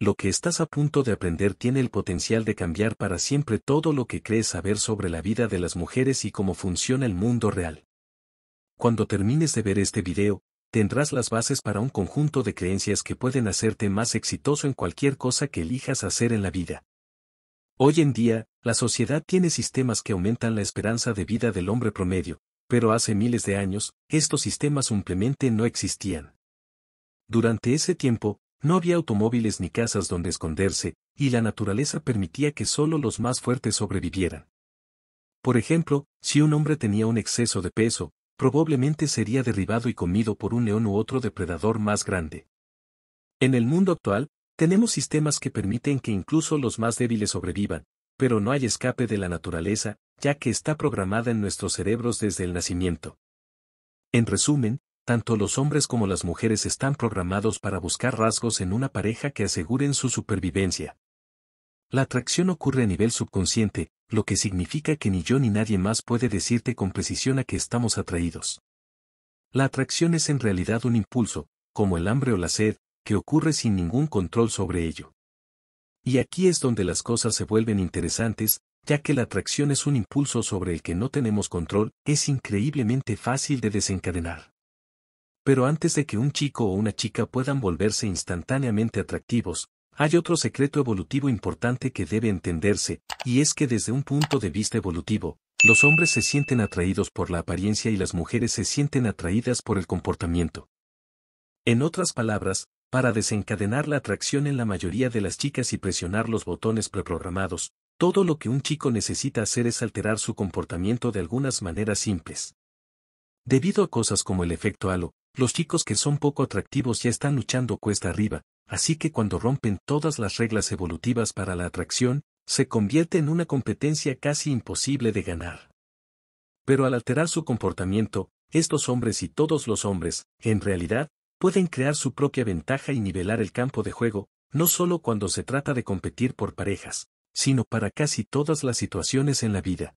Lo que estás a punto de aprender tiene el potencial de cambiar para siempre todo lo que crees saber sobre la vida de las mujeres y cómo funciona el mundo real. Cuando termines de ver este video, tendrás las bases para un conjunto de creencias que pueden hacerte más exitoso en cualquier cosa que elijas hacer en la vida. Hoy en día, la sociedad tiene sistemas que aumentan la esperanza de vida del hombre promedio, pero hace miles de años, estos sistemas simplemente no existían. Durante ese tiempo, no había automóviles ni casas donde esconderse, y la naturaleza permitía que solo los más fuertes sobrevivieran. Por ejemplo, si un hombre tenía un exceso de peso, probablemente sería derribado y comido por un león u otro depredador más grande. En el mundo actual, tenemos sistemas que permiten que incluso los más débiles sobrevivan, pero no hay escape de la naturaleza, ya que está programada en nuestros cerebros desde el nacimiento. En resumen, tanto los hombres como las mujeres están programados para buscar rasgos en una pareja que aseguren su supervivencia. La atracción ocurre a nivel subconsciente, lo que significa que ni yo ni nadie más puede decirte con precisión a que estamos atraídos. La atracción es en realidad un impulso, como el hambre o la sed, que ocurre sin ningún control sobre ello. Y aquí es donde las cosas se vuelven interesantes, ya que la atracción es un impulso sobre el que no tenemos control, es increíblemente fácil de desencadenar. Pero antes de que un chico o una chica puedan volverse instantáneamente atractivos, hay otro secreto evolutivo importante que debe entenderse, y es que desde un punto de vista evolutivo, los hombres se sienten atraídos por la apariencia y las mujeres se sienten atraídas por el comportamiento. En otras palabras, para desencadenar la atracción en la mayoría de las chicas y presionar los botones preprogramados, todo lo que un chico necesita hacer es alterar su comportamiento de algunas maneras simples. Debido a cosas como el efecto halo, los chicos que son poco atractivos ya están luchando cuesta arriba, así que cuando rompen todas las reglas evolutivas para la atracción, se convierte en una competencia casi imposible de ganar. Pero al alterar su comportamiento, estos hombres y todos los hombres, en realidad, pueden crear su propia ventaja y nivelar el campo de juego, no solo cuando se trata de competir por parejas, sino para casi todas las situaciones en la vida.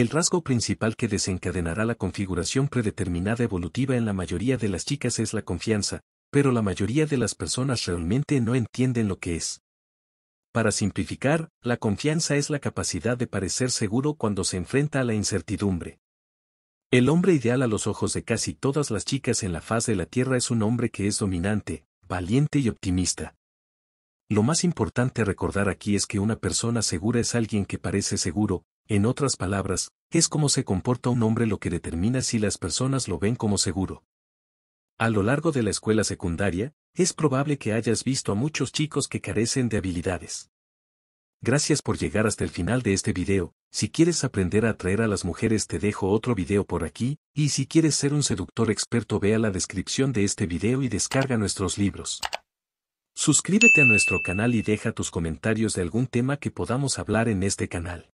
El rasgo principal que desencadenará la configuración predeterminada evolutiva en la mayoría de las chicas es la confianza, pero la mayoría de las personas realmente no entienden lo que es. Para simplificar, la confianza es la capacidad de parecer seguro cuando se enfrenta a la incertidumbre. El hombre ideal a los ojos de casi todas las chicas en la faz de la Tierra es un hombre que es dominante, valiente y optimista. Lo más importante recordar aquí es que una persona segura es alguien que parece seguro, en otras palabras, es cómo se comporta un hombre lo que determina si las personas lo ven como seguro. A lo largo de la escuela secundaria, es probable que hayas visto a muchos chicos que carecen de habilidades. Gracias por llegar hasta el final de este video, si quieres aprender a atraer a las mujeres te dejo otro video por aquí, y si quieres ser un seductor experto vea la descripción de este video y descarga nuestros libros. Suscríbete a nuestro canal y deja tus comentarios de algún tema que podamos hablar en este canal.